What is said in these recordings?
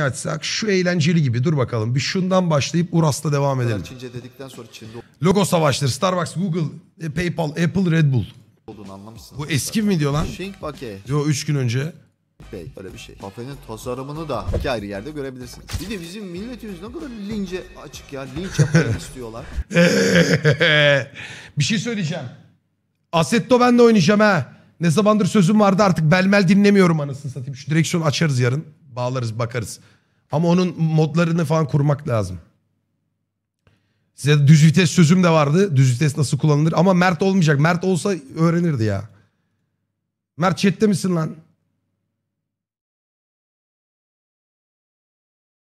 ne açsak şu eğlenceli gibi dur bakalım bir şundan başlayıp Uras'ta devam edelim. Çince dedikten sonra Çin'de Logo savaşları Starbucks, Google, e, PayPal, Apple, Red Bull. Bu eski mi diyor lan? Yo 3 gün önce. Bey öyle bir şey. Kafenin tasarımını da iki ayrı yerde görebilirsiniz. Bir de bizim milletimiz ne kadar lince açık ya. Linç yapmak istiyorlar. bir şey söyleyeceğim. Assetto ben de oynayacağım ha. Ne zamandır sözüm vardı artık belmel dinlemiyorum anasını satayım. Şu direksiyonu açarız yarın bağlarız bakarız. Ama onun modlarını falan kurmak lazım. Size düz vites sözüm de vardı. Düz vites nasıl kullanılır? Ama Mert olmayacak. Mert olsa öğrenirdi ya. Mert chatte misin lan?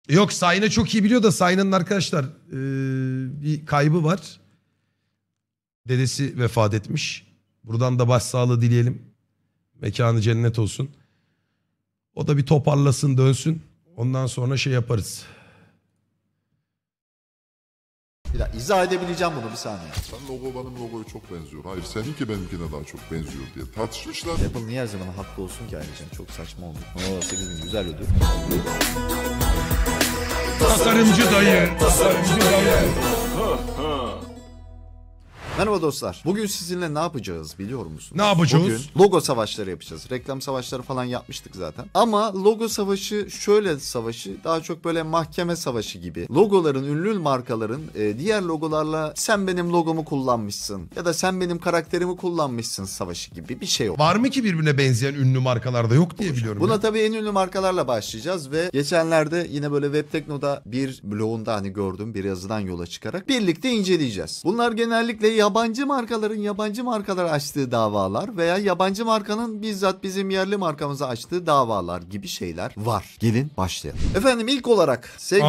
Yok Sayın'ı çok iyi biliyor da Sayın'ın arkadaşlar ee, bir kaybı var. Dedesi vefat etmiş. Buradan da başsağlığı dileyelim. Mekanı cennet olsun. O da bir toparlasın dönsün. Ondan sonra şey yaparız. Bir dakika izah edebileceğim bunu bir saniye. Sen logo benim logoya çok benziyor. Hayır seninki benimkine daha çok benziyor diye tartışmışlar. Apple niye her zaman haklı olsun ki aynı şey Çok saçma oldu. Valla 8 bin güzel ödül. Tasarımcı dayı. Tasarımcı dayı. Merhaba dostlar. Bugün sizinle ne yapacağız biliyor musunuz? Ne yapacağız? Bugün logo savaşları yapacağız. Reklam savaşları falan yapmıştık zaten. Ama logo savaşı şöyle savaşı daha çok böyle mahkeme savaşı gibi. Logoların, ünlü markaların e, diğer logolarla sen benim logomu kullanmışsın ya da sen benim karakterimi kullanmışsın savaşı gibi bir şey oldu. Var mı ki birbirine benzeyen ünlü markalarda yok diye biliyorum. Buna ya. tabii en ünlü markalarla başlayacağız ve geçenlerde yine böyle Web bir blogunda hani gördüm bir yazıdan yola çıkarak birlikte inceleyeceğiz. Bunlar genellikle ya yabancı markaların yabancı markalar açtığı davalar veya yabancı markanın bizzat bizim yerli markamıza açtığı davalar gibi şeyler var. Gelin başlayalım. Efendim ilk olarak sevgili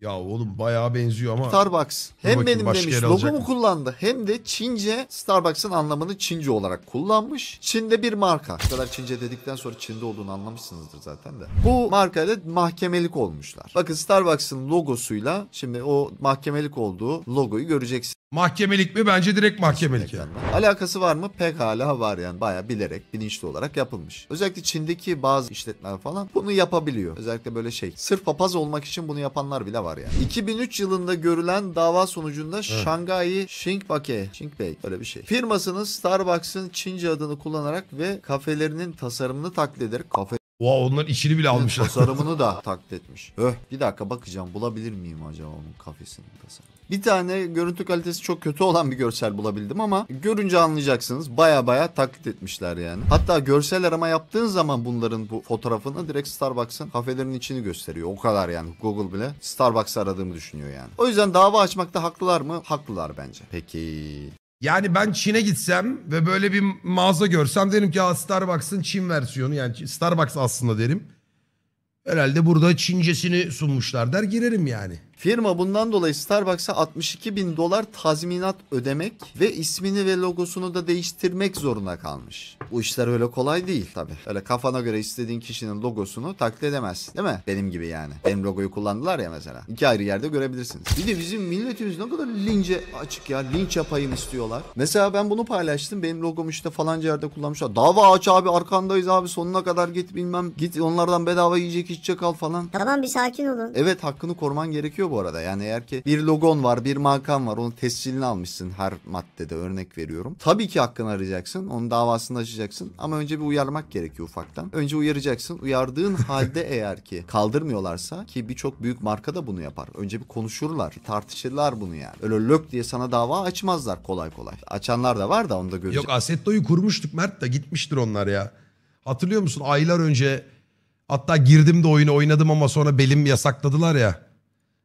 Ya oğlum bayağı benziyor ama. Starbucks. hem bakayım, benim demiş logomu kullandı hem de Çince Starbucks'ın anlamını Çince olarak kullanmış. Çin'de bir marka. Bu kadar Çince dedikten sonra Çin'de olduğunu anlamışsınızdır zaten de. Bu markada mahkemelik olmuşlar. Bakın Starbucks'ın logosuyla şimdi o mahkemelik olduğu logoyu göreceksiniz. Mahkemelik mi? Bence direkt mahkemelik yani. Alakası var mı? pek hala var yani. Baya bilerek, bilinçli olarak yapılmış. Özellikle Çin'deki bazı işletmeler falan bunu yapabiliyor. Özellikle böyle şey. Sırf papaz olmak için bunu yapanlar bile var yani. 2003 yılında görülen dava sonucunda evet. Şanghayi Shingbake, Shingbei öyle bir şey. Firmasının Starbucks'ın Çince adını kullanarak ve kafelerinin tasarımını taklit ederek kafe Oha onların işini bile almışlar. Tasarımını da taklit etmiş. Öh bir dakika bakacağım bulabilir miyim acaba onun kafesinin tasarımını. Bir tane görüntü kalitesi çok kötü olan bir görsel bulabildim ama görünce anlayacaksınız. Baya baya taklit etmişler yani. Hatta görsel arama yaptığın zaman bunların bu fotoğrafını direkt Starbucks'ın kafelerinin içini gösteriyor. O kadar yani. Google bile Starbucks aradığımı düşünüyor yani. O yüzden dava açmakta haklılar mı? Haklılar bence. Peki. Yani ben Çin'e gitsem ve böyle bir mağaza görsem derim ki Starbucks'ın Çin versiyonu yani Starbucks aslında derim. Herhalde burada Çincesini sunmuşlar der girerim yani. Firma bundan dolayı Starbucks'a 62 bin dolar tazminat ödemek ve ismini ve logosunu da değiştirmek zorunda kalmış. Bu işler öyle kolay değil tabi. Öyle kafana göre istediğin kişinin logosunu taklit edemezsin değil mi? Benim gibi yani. Benim logoyu kullandılar ya mesela. İki ayrı yerde görebilirsiniz. Bir de bizim milletimiz ne kadar lince açık ya. Linç yapayım istiyorlar. Mesela ben bunu paylaştım. Benim logom işte falanca yerde kullanmışlar. Dava aç abi arkandayız abi sonuna kadar git bilmem. Git onlardan bedava yiyecek içecek al falan. Tamam bir sakin olun. Evet hakkını koruman gerekiyor bu arada. Yani eğer ki bir logon var, bir makam var, onun tescilini almışsın her maddede örnek veriyorum. Tabii ki hakkını arayacaksın. Onun davasını açacaksın. Ama önce bir uyarmak gerekiyor ufaktan. Önce uyaracaksın. Uyardığın halde eğer ki kaldırmıyorlarsa ki birçok büyük marka da bunu yapar. Önce bir konuşurlar, bir tartışırlar bunu yani. Öyle lök diye sana dava açmazlar kolay kolay. Açanlar da var da onu da göreceğiz. Yok Assetto'yu kurmuştuk Mert de gitmiştir onlar ya. Hatırlıyor musun aylar önce hatta girdim de oyunu oynadım ama sonra belim yasakladılar ya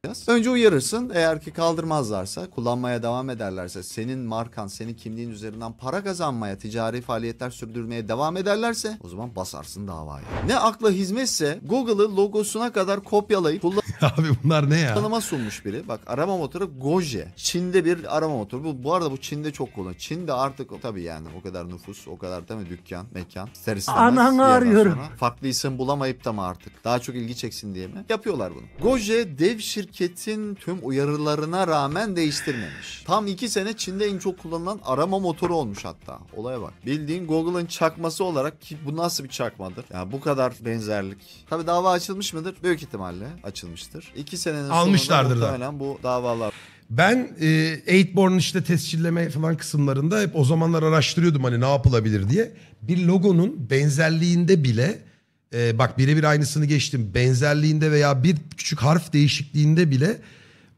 yapacağız. Önce uyarırsın. Eğer ki kaldırmazlarsa, kullanmaya devam ederlerse, senin markan, senin kimliğin üzerinden para kazanmaya, ticari faaliyetler sürdürmeye devam ederlerse o zaman basarsın davayı. Ne akla hizmetse Google'ı logosuna kadar kopyalayıp kullan Abi bunlar ne ya? Tanıma sunmuş biri. Bak arama motoru Goje. Çin'de bir arama motoru. Bu, bu arada bu Çin'de çok kullan. Çin'de artık tabii yani o kadar nüfus, o kadar değil mi dükkan, mekan. İster istemez. Ananı arıyorum. Sonra, farklı isim bulamayıp da mı artık? Daha çok ilgi çeksin diye mi? Yapıyorlar bunu. Goje dev şirket şirketin tüm uyarılarına rağmen değiştirmemiş. Tam 2 sene Çin'de en çok kullanılan arama motoru olmuş hatta. Olaya bak. Bildiğin Google'ın çakması olarak ki bu nasıl bir çakmadır? Ya bu kadar benzerlik. Tabi dava açılmış mıdır? Büyük ihtimalle açılmıştır. 2 senenin Almışlardır sonunda muhtemelen bu davalar ben e, Eightborn işte tescilleme falan kısımlarında hep o zamanlar araştırıyordum hani ne yapılabilir diye. Bir logonun benzerliğinde bile e, bak birebir aynısını geçtim benzerliğinde veya bir küçük harf değişikliğinde bile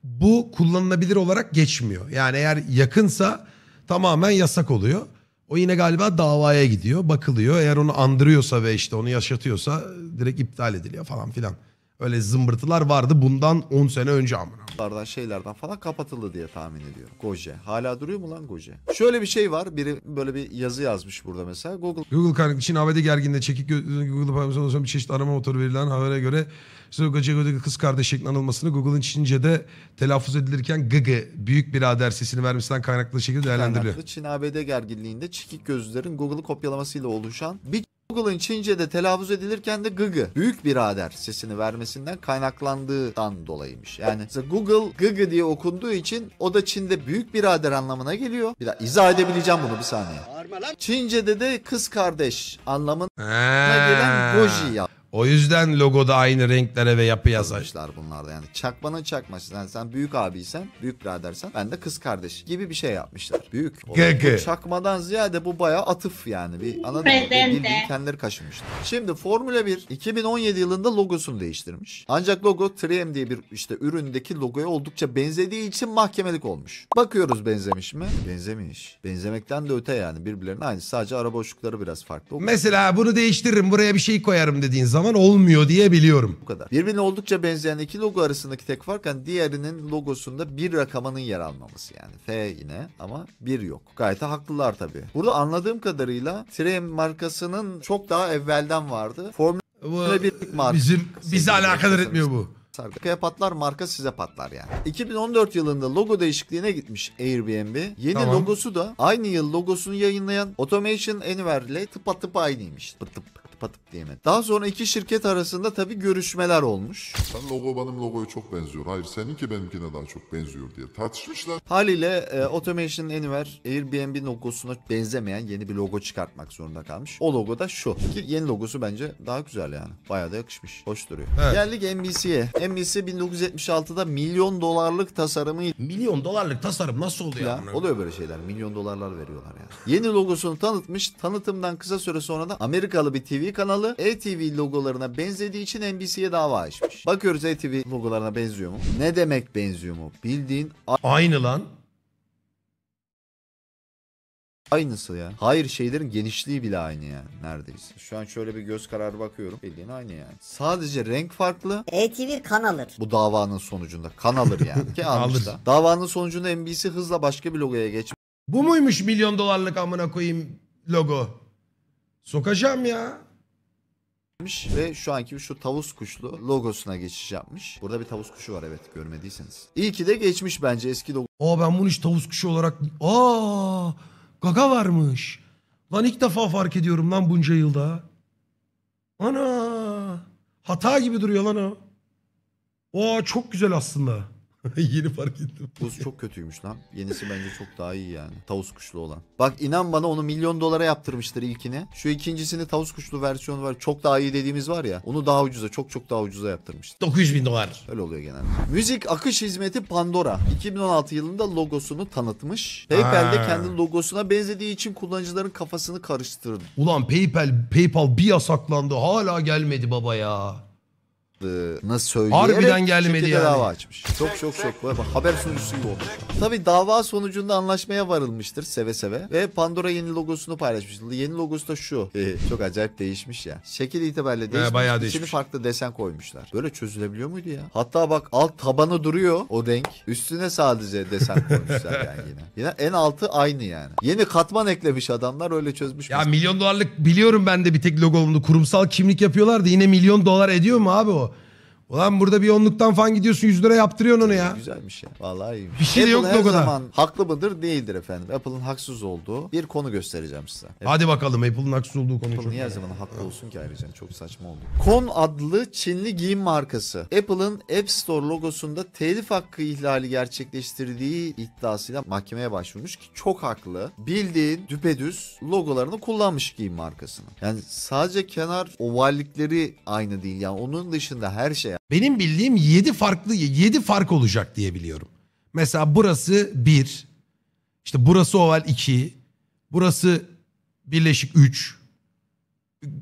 bu kullanılabilir olarak geçmiyor. Yani eğer yakınsa tamamen yasak oluyor. O yine galiba davaya gidiyor, bakılıyor. Eğer onu andırıyorsa ve işte onu yaşatıyorsa direkt iptal ediliyor falan filan. Öyle zımbırtılar vardı bundan 10 sene önce amına. Lardan şeylerden falan kapatıldı diye tahmin ediyorum. Goje. Hala duruyor mu lan Goje? Şöyle bir şey var. Biri böyle bir yazı yazmış burada mesela. Google Google kaynak için ABD gerginde çekik gözlüğün Google paylaşımına ulaşan bir çeşit arama motoru verilen habere göre Goje'deki kız kardeş şeklinde anılmasını Google'ın Çince'de telaffuz edilirken gıgı büyük birader sesini vermesinden kaynaklı şekilde değerlendiriliyor. Çin ABD gerginliğinde çekik gözlerin Google'ı kopyalamasıyla oluşan bir Google'ın Çince'de telaffuz edilirken de gıgı, büyük birader sesini vermesinden kaynaklandığından dolayıymış. Yani Google gıgı diye okunduğu için o da Çin'de büyük birader anlamına geliyor. Bir daha izah edebileceğim bunu bir saniye. Çince'de de kız kardeş anlamına gelen goji yap. O yüzden logoda aynı renklere ve yapı sahip. Yazmışlar bunlarda yani. Çakmanın çakması. Yani sen büyük abiysen, büyük biradersen ben de kız kardeş gibi bir şey yapmışlar. Büyük. Gege. çakmadan ziyade bu baya atıf yani. Bir, anladın mı? Bir Beden de. bildiğin kendileri kaşımışlar. Şimdi Formula 1 2017 yılında logosunu değiştirmiş. Ancak logo 3M diye bir işte üründeki logoya oldukça benzediği için mahkemelik olmuş. Bakıyoruz benzemiş mi? Benzemiş. Benzemekten de öte yani birbirlerinin aynı. Sadece araba uçlukları biraz farklı. Mesela bunu değiştiririm buraya bir şey koyarım dediğin zaman zaman olmuyor diye biliyorum. Bu kadar. Birbirine oldukça benzeyen iki logo arasındaki tek fark hani diğerinin logosunda bir rakamanın yer almaması yani. F yine ama bir yok. Gayet haklılar tabii. Burada anladığım kadarıyla Trem markasının çok daha evvelden vardı. Formula 1 marka. Bizim bizi alakadar etmiyor bu patlar. Kaya patlar marka size patlar yani. 2014 yılında logo değişikliğine gitmiş Airbnb. Yeni tamam. logosu da aynı yıl logosunu yayınlayan Automation Anywhere ile tıpa aynıymış. Tıp tıp patıp diyemedi. Daha sonra iki şirket arasında tabi görüşmeler olmuş. Sen logo benim logoya çok benziyor. Hayır seninki benimkine daha çok benziyor diye tartışmışlar. Haliyle e, Automation Anywhere Airbnb logosuna benzemeyen yeni bir logo çıkartmak zorunda kalmış. O logo da şu. Ki yeni logosu bence daha güzel yani. Bayağı da yakışmış. Hoş duruyor. Evet. Geldik NBC'ye. NBC 1976'da milyon dolarlık tasarımı... Milyon dolarlık tasarım nasıl oluyor? Ya, oluyor böyle şeyler. Milyon dolarlar veriyorlar yani. yeni logosunu tanıtmış. Tanıtımdan kısa süre sonra da Amerikalı bir TV kanalı e logolarına benzediği için NBC'ye dava açmış. Bakıyoruz e logolarına benziyor mu? Ne demek benziyor mu? Bildiğin Aynı lan. Aynısı ya. Hayır şeylerin genişliği bile aynı yani neredeyse. Şu an şöyle bir göz kararı bakıyorum. Bildiğin aynı yani. Sadece renk farklı. E-TV Bu davanın sonucunda kan yani. Ki almış da. Davanın sonucunda NBC hızla başka bir logoya geçmiş. Bu muymuş milyon dolarlık amına koyayım logo? Sokacağım ya ve şu anki şu tavus kuşlu logosuna geçiş yapmış. Burada bir tavus kuşu var evet görmediyseniz. İyi ki de geçmiş bence eski logo. Aa ben bunu hiç tavus kuşu olarak... Aa gaga varmış. Lan ilk defa fark ediyorum lan bunca yılda. Ana hata gibi duruyor lan o. Aa çok güzel aslında. Yeni fark ettim. Tavus çok kötüymüş lan. Yenisi bence çok daha iyi yani. Tavus kuşlu olan. Bak inan bana onu milyon dolara yaptırmıştır ilkini. Şu ikincisini tavus kuşlu versiyonu var. Çok daha iyi dediğimiz var ya. Onu daha ucuza çok çok daha ucuza yaptırmıştır. 900 bin dolar. Öyle oluyor genelde. Müzik akış hizmeti Pandora. 2016 yılında logosunu tanıtmış. PayPal'de kendi logosuna benzediği için kullanıcıların kafasını karıştırdı. Ulan PayPal PayPal bir yasaklandı. Hala gelmedi baba ya yaptığını söyleyerek Harbiden gelmedi şirkete yani. dava açmış. Çok çok çok. Bak, haber sunucusu gibi olmuş. Tabii dava sonucunda anlaşmaya varılmıştır seve seve. Ve Pandora yeni logosunu paylaşmış. Yeni logosu da şu. Ee, çok acayip değişmiş ya. Şekil itibariyle ee, değişmiş. Ee, bayağı İçini farklı desen koymuşlar. Böyle çözülebiliyor muydu ya? Hatta bak alt tabanı duruyor o renk. Üstüne sadece desen koymuşlar yani yine. Yine en altı aynı yani. Yeni katman eklemiş adamlar öyle çözmüş. Ya mesela. milyon dolarlık biliyorum ben de bir tek logomlu kurumsal kimlik yapıyorlar da yine milyon dolar ediyor mu abi o? Ulan burada bir onluktan falan gidiyorsun 100 lira yaptırıyorsun onu ya. Güzelmiş ya. Vallahi iyiymiş. Bir şey de Apple yok her logoda. zaman haklı mıdır değildir efendim. Apple'ın haksız olduğu bir konu göstereceğim size. Hadi bakalım Apple'ın haksız olduğu konu Apple'ın çok. niye her zaman haklı olsun ki ayrıca çok saçma oldu. Kon adlı Çinli giyim markası Apple'ın App Store logosunda telif hakkı ihlali gerçekleştirdiği iddiasıyla mahkemeye başvurmuş ki çok haklı. Bildiğin düpedüz logolarını kullanmış giyim markasını. Yani sadece kenar ovallikleri aynı değil yani onun dışında her şey benim bildiğim 7 farklı 7 fark olacak diye biliyorum. Mesela burası 1. İşte burası oval 2. Burası birleşik 3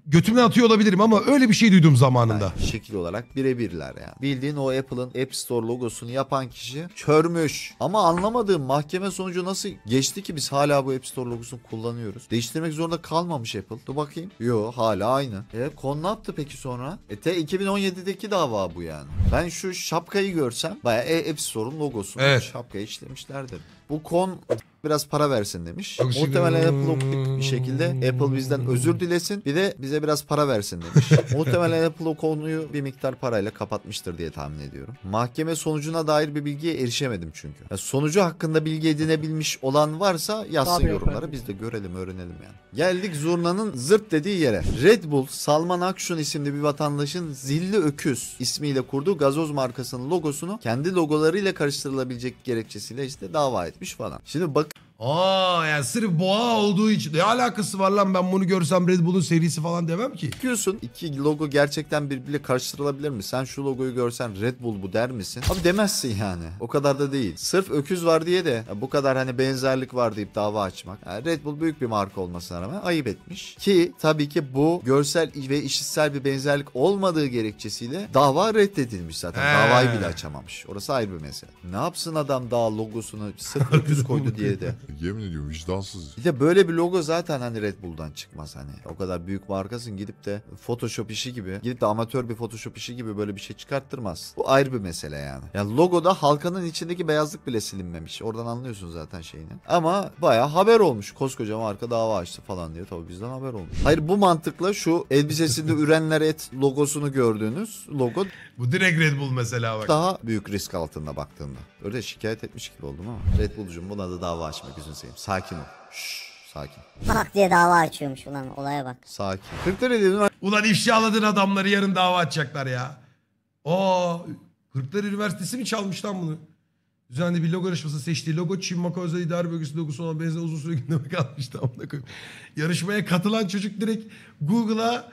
götümden atıyor olabilirim ama öyle bir şey duydum zamanında. Yani şekil olarak birebirler ya. Bildiğin o Apple'ın App Store logosunu yapan kişi Çörmüş. Ama anlamadığım mahkeme sonucu nasıl geçti ki biz hala bu App Store logosunu kullanıyoruz. Değiştirmek zorunda kalmamış Apple. Dur bakayım. Yo hala aynı. E kon ne yaptı peki sonra? E te 2017'deki dava bu yani. Ben şu şapkayı görsem baya e App Store'un logosunu evet. şapkaya işlemişler bu kon biraz para versin demiş. Çok Muhtemelen Apple okuyup bir şekilde Apple bizden özür dilesin bir de bize biraz para versin demiş. Muhtemelen Apple o konuyu bir miktar parayla kapatmıştır diye tahmin ediyorum. Mahkeme sonucuna dair bir bilgiye erişemedim çünkü. Yani sonucu hakkında bilgi edinebilmiş olan varsa yazsın Tabii yorumlara efendim. biz de görelim öğrenelim yani. Geldik Zurna'nın zırt dediği yere. Red Bull Salman Akşun isimli bir vatandaşın Zilli Öküz ismiyle kurduğu gazoz markasının logosunu kendi logolarıyla karıştırılabilecek gerekçesiyle işte dava edin etmiş falan. Şimdi bak Aa yani sırf boğa olduğu için ne alakası var lan ben bunu görsem Red Bull'un serisi falan demem ki. Diyorsun iki logo gerçekten birbiriyle karıştırılabilir mi? Sen şu logoyu görsen Red Bull bu der misin? Abi demezsin yani. O kadar da değil. Sırf öküz var diye de bu kadar hani benzerlik var deyip dava açmak. Yani Red Bull büyük bir marka olmasına rağmen ayıp etmiş. Ki tabii ki bu görsel ve işitsel bir benzerlik olmadığı gerekçesiyle dava reddedilmiş zaten. He. Davayı bile açamamış. Orası ayrı bir mesele. Ne yapsın adam daha logosunu sırf öküz koydu diye de Yemin ediyorum vicdansız. Bir de böyle bir logo zaten hani Red Bull'dan çıkmaz hani. O kadar büyük markasın gidip de Photoshop işi gibi gidip de amatör bir Photoshop işi gibi böyle bir şey çıkarttırmaz. Bu ayrı bir mesele yani. Ya yani logoda halkanın içindeki beyazlık bile silinmemiş. Oradan anlıyorsun zaten şeyini. Ama baya haber olmuş. Koskoca marka dava açtı falan diye tabii bizden haber olmuş. Hayır bu mantıkla şu elbisesinde ürenler et logosunu gördüğünüz logo. Bu direkt Red Bull mesela bak. Daha büyük risk altında baktığında. Öyle şikayet etmiş gibi oldum ama Red Bull'cum buna da dava açmak gözünü seveyim. Sakin ol. Şşş sakin. Bak diye dava açıyormuş ulan olaya bak. Sakin. 40 lira dedim. Ulan ifşaladın adamları yarın dava açacaklar ya. Aa Kırklar Üniversitesi mi çalmış lan bunu? Düzenli bir logo yarışması seçtiği logo Çin Maka Özel İdare Bölgesi logosu olan benzer uzun süre gündeme kalmıştı. Amına koyayım. Yarışmaya katılan çocuk direkt Google'a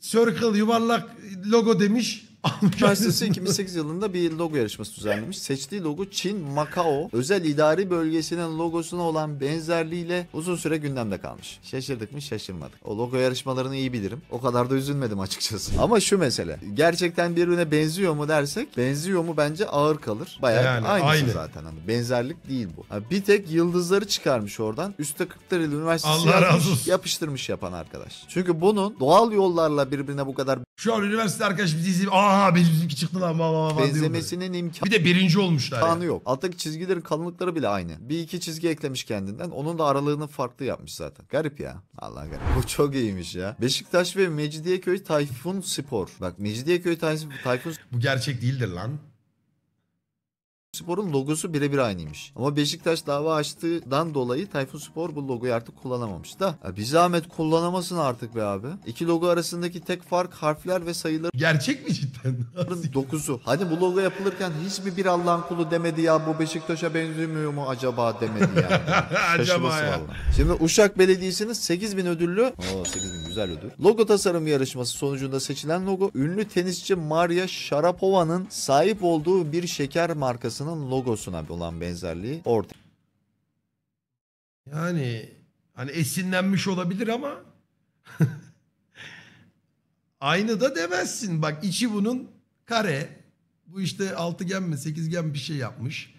circle yuvarlak logo demiş. Üniversitesi 2008 yılında bir logo yarışması düzenlemiş. Seçtiği logo Çin, Macao özel idari bölgesinin logosuna olan benzerliğiyle uzun süre gündemde kalmış. Şaşırdık mı şaşırmadık. O logo yarışmalarını iyi bilirim. O kadar da üzülmedim açıkçası. Ama şu mesele. Gerçekten birbirine benziyor mu dersek benziyor mu bence ağır kalır. Bayağı yani, aynısı aynı. zaten. Hani benzerlik değil bu. bir tek yıldızları çıkarmış oradan. Üste 40'lar yıl üniversitesi Allah yazmış, yapıştırmış yapan arkadaş. Çünkü bunun doğal yollarla birbirine bu kadar... Şu an üniversite arkadaş bizi izleyip Aa bir çıktı lan baba baba Benzemesinin imkanı Bir de birinci olmuşlar. yani. yok. Alttaki çizgilerin kalınlıkları bile aynı. Bir iki çizgi eklemiş kendinden. Onun da aralığını farklı yapmış zaten. Garip ya. Allah garip. Bu çok iyiymiş ya. Beşiktaş ve Mecidiyeköy Tayfun Spor. Bak Mecidiyeköy Tayfun, Tayfun Bu gerçek değildir lan. Spor'un logosu birebir aynıymış. Ama Beşiktaş dava açtığından dolayı Tayfun Spor bu logoyu artık kullanamamış da. Ya bir zahmet kullanamasın artık be abi. İki logo arasındaki tek fark harfler ve sayılar. Gerçek mi cidden? dokuzu. Hani bu logo yapılırken hiçbir bir Allah'ın kulu demedi ya bu Beşiktaş'a benzemiyor mu acaba demedi yani. Acaba Şaşırması ya. vallahi. Şimdi Uşak Belediyesi'nin 8000 ödüllü, Oo 8000 güzel ödül. Logo tasarım yarışması sonucunda seçilen logo ünlü tenisçi Maria Sharapova'nın sahip olduğu bir şeker markasının markasının logosuna olan benzerliği ortaya. Yani hani esinlenmiş olabilir ama aynı da demezsin. Bak içi bunun kare. Bu işte altıgen mi sekizgen bir şey yapmış.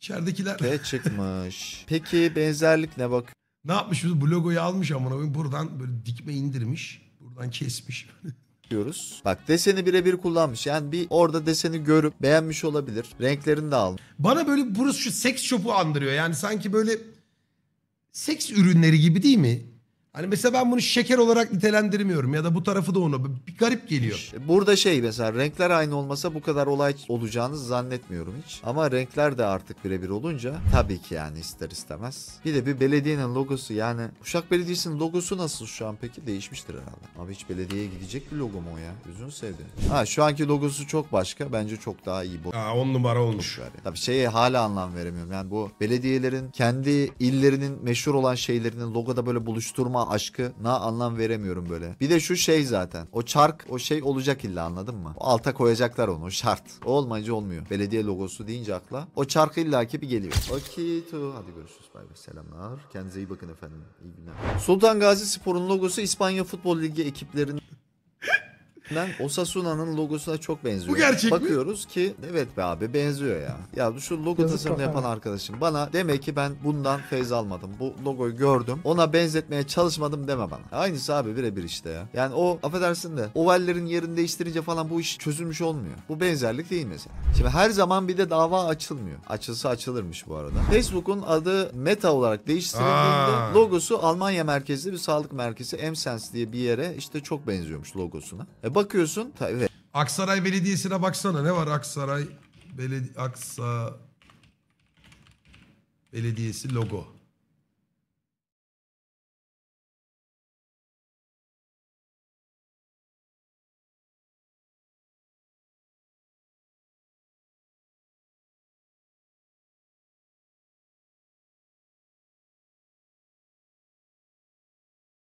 İçeridekiler... Ve çıkmış. Peki benzerlik ne bak? Ne yapmış? Bu logoyu almış amına buradan böyle dikme indirmiş. Buradan kesmiş. diyoruz. Bak deseni birebir kullanmış. Yani bir orada deseni görüp beğenmiş olabilir. Renklerini de almış. Bana böyle burası şu seks shop'u andırıyor. Yani sanki böyle seks ürünleri gibi değil mi? Hani mesela ben bunu şeker olarak nitelendirmiyorum ya da bu tarafı da ona bir garip geliyor. E, burada şey mesela renkler aynı olmasa bu kadar olay olacağını zannetmiyorum hiç. Ama renkler de artık birebir olunca tabii ki yani ister istemez. Bir de bir belediyenin logosu yani Uşak Belediyesi'nin logosu nasıl şu an peki değişmiştir herhalde. Abi hiç belediyeye gidecek bir logo mu o ya? Gözünü sevdi. Ha şu anki logosu çok başka. Bence çok daha iyi bu. Aa, on numara olmuş. Yani. Tabii şeye hala anlam veremiyorum. Yani bu belediyelerin kendi illerinin meşhur olan şeylerinin logoda böyle buluşturma aşkı na anlam veremiyorum böyle. Bir de şu şey zaten. O çark o şey olacak illa anladın mı? O alta koyacaklar onu şart. O olmayınca olmuyor. Belediye logosu deyince akla. O çark illaki bir geliyor. Okey Hadi görüşürüz. Bay bay. Selamlar. Kendinize iyi bakın efendim. İyi günler. Sultan Gazi Spor'un logosu İspanya Futbol Ligi ekiplerinin Lan Osasuna'nın logosuna çok benziyor. Bu gerçek Bakıyoruz mi? ki evet be abi benziyor ya. Ya şu logo tasarımını yapan arkadaşım bana demek ki ben bundan feyz almadım. Bu logoyu gördüm. Ona benzetmeye çalışmadım deme bana. Aynısı abi birebir işte ya. Yani o affedersin de ovallerin yerini değiştirince falan bu iş çözülmüş olmuyor. Bu benzerlik değil mesela. Şimdi her zaman bir de dava açılmıyor. Açılsa açılırmış bu arada. Facebook'un adı Meta olarak değiştirildiğinde Aa. logosu Almanya merkezli bir sağlık merkezi Emsense diye bir yere işte çok benziyormuş logosuna. E bakıyorsun. Tabii. Evet. Aksaray Belediyesi'ne baksana ne var Aksaray Beledi Aksa Belediyesi logo.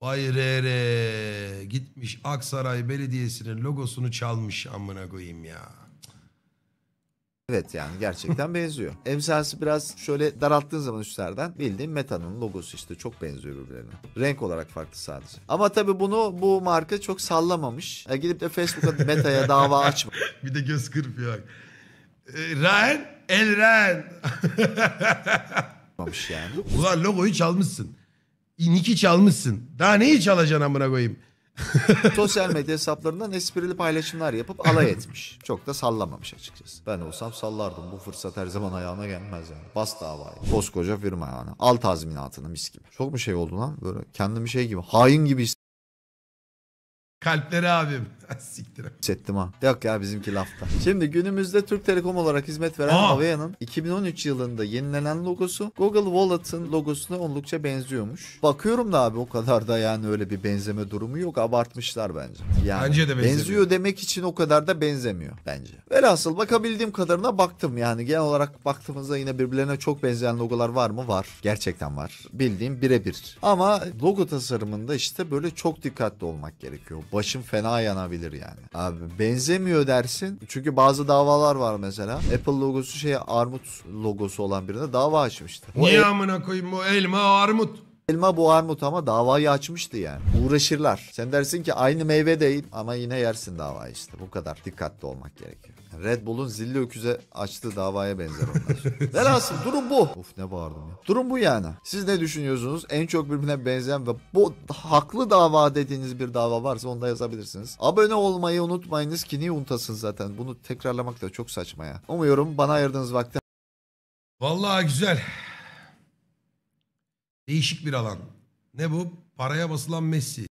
Vay re re gitmiş Aksaray Belediyesi'nin logosunu çalmış amına koyayım ya. Evet yani gerçekten benziyor. Emsalsi biraz şöyle daralttığın zaman üstlerden bildiğin Meta'nın logosu işte çok benziyor birbirlerine. Renk olarak farklı sadece. Ama tabii bunu bu marka çok sallamamış. E, gidip de Facebook'a Meta'ya dava açma. bir de göz kırpıyor. E, Raen, El Raen. yani. Ulan logoyu çalmışsın. İniki çalmışsın. Daha neyi çalacaksın amına koyayım? Sosyal medya hesaplarından esprili paylaşımlar yapıp alay etmiş. Çok da sallamamış açıkçası. Ben olsam sallardım. Bu fırsat her zaman ayağına gelmez yani. Bas davayı. Koskoca firma yani. Al tazminatını mis gibi. Çok mu şey oldu lan? Böyle kendimi şey gibi hain gibi Kalpleri abim. Siktir. Hissettim ha. Yok ya bizimki lafta. Şimdi günümüzde Türk Telekom olarak hizmet veren Aa. 2013 yılında yenilenen logosu Google Wallet'ın logosuna oldukça benziyormuş. Bakıyorum da abi o kadar da yani öyle bir benzeme durumu yok. Abartmışlar bence. Yani bence de benziyor demek için o kadar da benzemiyor bence. Velhasıl bakabildiğim kadarına baktım yani genel olarak baktığımızda yine birbirlerine çok benzeyen logolar var mı? Var. Gerçekten var. Bildiğim birebir. Ama logo tasarımında işte böyle çok dikkatli olmak gerekiyor. Başım fena yanabilir olabilir yani. Abi benzemiyor dersin. Çünkü bazı davalar var mesela. Apple logosu şey armut logosu olan birine dava açmıştı. Niye amına koyayım bu elma armut? Elma bu armut ama davayı açmıştı yani. Uğraşırlar. Sen dersin ki aynı meyve değil ama yine yersin dava işte. Bu kadar dikkatli olmak gerekiyor. Red Bull'un zilli öküze açtığı davaya benzer onlar. Velhasıl durum bu. Uf ne bağırdım ya. Durum bu yani. Siz ne düşünüyorsunuz? En çok birbirine benzeyen ve bu haklı dava dediğiniz bir dava varsa onda yazabilirsiniz. Abone olmayı unutmayınız ki niye unutasın zaten. Bunu tekrarlamak da çok saçma ya. Umuyorum bana ayırdığınız vakti Vallahi güzel. Değişik bir alan. Ne bu? Paraya basılan Messi.